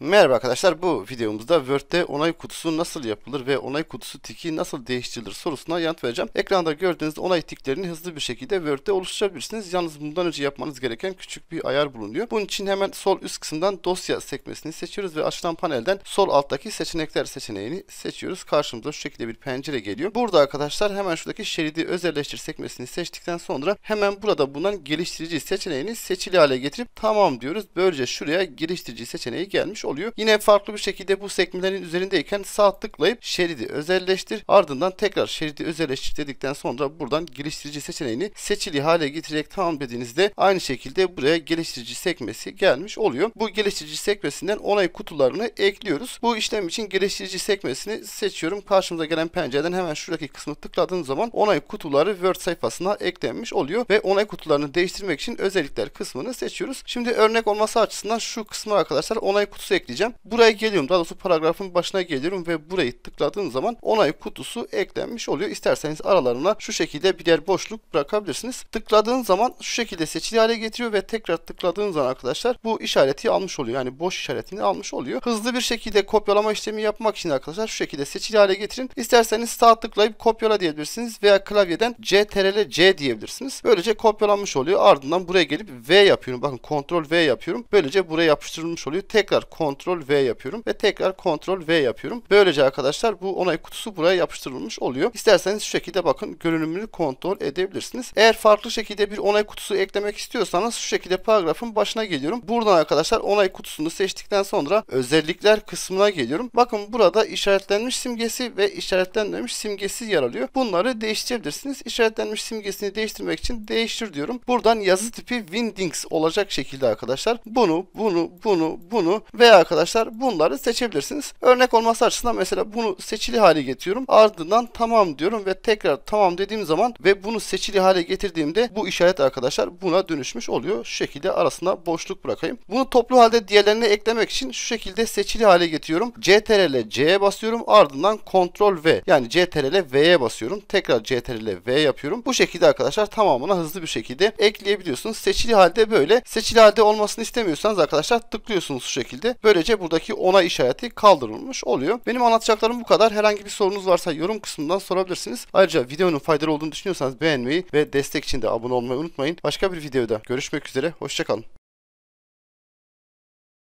Merhaba arkadaşlar bu videomuzda Word'de onay kutusu nasıl yapılır ve onay kutusu tiki nasıl değiştirilir sorusuna yanıt vereceğim. Ekranda gördüğünüz onay tiklerini hızlı bir şekilde Word'de oluşturabilirsiniz. Yalnız bundan önce yapmanız gereken küçük bir ayar bulunuyor. Bunun için hemen sol üst kısımdan dosya sekmesini seçiyoruz ve açılan panelden sol alttaki seçenekler seçeneğini seçiyoruz. Karşımıza şu şekilde bir pencere geliyor. Burada arkadaşlar hemen şuradaki şeridi özelleştir sekmesini seçtikten sonra hemen burada bundan geliştirici seçeneğini seçili hale getirip tamam diyoruz. Böylece şuraya geliştirici seçeneği gelmiş oluyor. Yine farklı bir şekilde bu sekmelerin üzerindeyken sağ tıklayıp şeridi özelleştir. Ardından tekrar şeridi özelleştir dedikten sonra buradan geliştirici seçeneğini seçili hale getirerek tamam aynı şekilde buraya geliştirici sekmesi gelmiş oluyor. Bu geliştirici sekmesinden onay kutularını ekliyoruz. Bu işlem için geliştirici sekmesini seçiyorum. Karşımıza gelen pencereden hemen şuradaki kısmı tıkladığım zaman onay kutuları Word sayfasına eklenmiş oluyor ve onay kutularını değiştirmek için özellikler kısmını seçiyoruz. Şimdi örnek olması açısından şu kısmı arkadaşlar onay kutusu ekleyeceğim. Buraya geliyorum. Daha doğrusu paragrafın başına geliyorum ve burayı tıkladığım zaman onay kutusu eklenmiş oluyor. İsterseniz aralarına şu şekilde birer boşluk bırakabilirsiniz. Tıkladığın zaman şu şekilde seçili hale getiriyor ve tekrar tıkladığın zaman arkadaşlar bu işareti almış oluyor. Yani boş işaretini almış oluyor. Hızlı bir şekilde kopyalama işlemi yapmak için arkadaşlar şu şekilde seçili hale getirin. İsterseniz sağ tıklayıp kopyala diyebilirsiniz veya klavyeden CTRL C diyebilirsiniz. Böylece kopyalanmış oluyor. Ardından buraya gelip V yapıyorum. Bakın Ctrl V yapıyorum. Böylece buraya yapıştırılmış oluyor. Tekrar Ctrl Ctrl V yapıyorum ve tekrar Ctrl V yapıyorum. Böylece arkadaşlar bu onay kutusu buraya yapıştırılmış oluyor. İsterseniz şu şekilde bakın görünümünü kontrol edebilirsiniz. Eğer farklı şekilde bir onay kutusu eklemek istiyorsanız şu şekilde paragrafın başına geliyorum. Buradan arkadaşlar onay kutusunu seçtikten sonra özellikler kısmına geliyorum. Bakın burada işaretlenmiş simgesi ve işaretlenmemiş simgesi yer alıyor. Bunları değiştirebilirsiniz. İşaretlenmiş simgesini değiştirmek için değiştir diyorum. Buradan yazı tipi Windings olacak şekilde arkadaşlar bunu, bunu, bunu, bunu veya arkadaşlar bunları seçebilirsiniz. Örnek olması açısından mesela bunu seçili hale getiriyorum. Ardından tamam diyorum ve tekrar tamam dediğim zaman ve bunu seçili hale getirdiğimde bu işaret arkadaşlar buna dönüşmüş oluyor. Şu şekilde arasında boşluk bırakayım. Bunu toplu halde diğerlerine eklemek için şu şekilde seçili hale getiriyorum. CTRL C'ye basıyorum. Ardından Ctrl V yani CTRL V'ye basıyorum. Tekrar CTRL V yapıyorum. Bu şekilde arkadaşlar tamamına hızlı bir şekilde ekleyebiliyorsunuz. Seçili halde böyle. Seçili halde olmasını istemiyorsanız arkadaşlar tıklıyorsunuz şu şekilde. Böyle Böylece buradaki ona işareti kaldırılmış oluyor. Benim anlatacaklarım bu kadar. Herhangi bir sorunuz varsa yorum kısmından sorabilirsiniz. Ayrıca videonun faydalı olduğunu düşünüyorsanız beğenmeyi ve destek için de abone olmayı unutmayın. Başka bir videoda görüşmek üzere. Hoşçakalın.